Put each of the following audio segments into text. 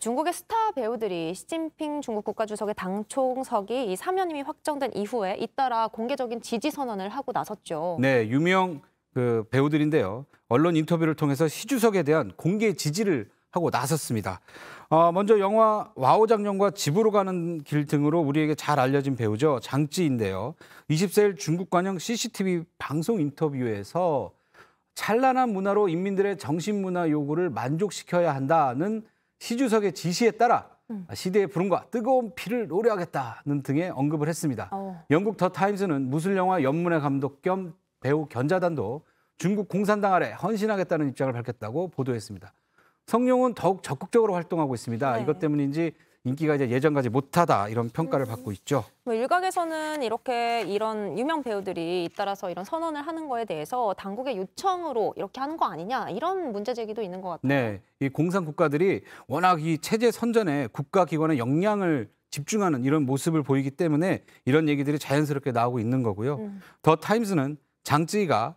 중국의 스타 배우들이 시진핑 중국 국가주석의 당총석이 이 사면임이 확정된 이후에 잇따라 공개적인 지지 선언을 하고 나섰죠. 네, 유명 그 배우들인데요. 언론 인터뷰를 통해서 시 주석에 대한 공개 지지를 하고 나섰습니다. 어, 먼저 영화 와우 장면과 집으로 가는 길 등으로 우리에게 잘 알려진 배우죠. 장찌인데요. 2 0일 중국 관영 CCTV 방송 인터뷰에서 찬란한 문화로 인민들의 정신문화 요구를 만족시켜야 한다는 시주석의 지시에 따라 음. 아, 시대의 부름과 뜨거운 피를 노래하겠다는 등의 언급을 했습니다. 오. 어. 영국 더 타임스는 무술영화 연문의 감독 겸 배우 견자단도 중국 공산당 아래 헌신하겠다는 입장을 밝혔다고 보도했습니다. 성룡은 더욱 적극적으로 활동하고 있습니다. 네. 이것 때문인지 인기가 이제 예전까지 못하다 이런 평가를 받고 있죠. 뭐 일각에서는 이렇게 이런 유명 배우들이 잇따라서 이런 선언을 하는 거에 대해서 당국의 요청으로 이렇게 하는 거 아니냐 이런 문제 제기도 있는 것 같아요. 네, 이 공산 국가들이 워낙 이 체제 선전에 국가 기관의 역량을 집중하는 이런 모습을 보이기 때문에 이런 얘기들이 자연스럽게 나오고 있는 거고요. 음. 더 타임스는 장찌가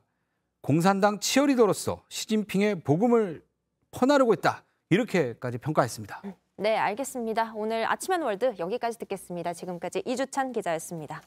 공산당 치어리더로서 시진핑의 복음을 퍼나르고 있다 이렇게까지 평가했습니다. 음. 네, 알겠습니다. 오늘 아침엔 월드 여기까지 듣겠습니다. 지금까지 이주찬 기자였습니다.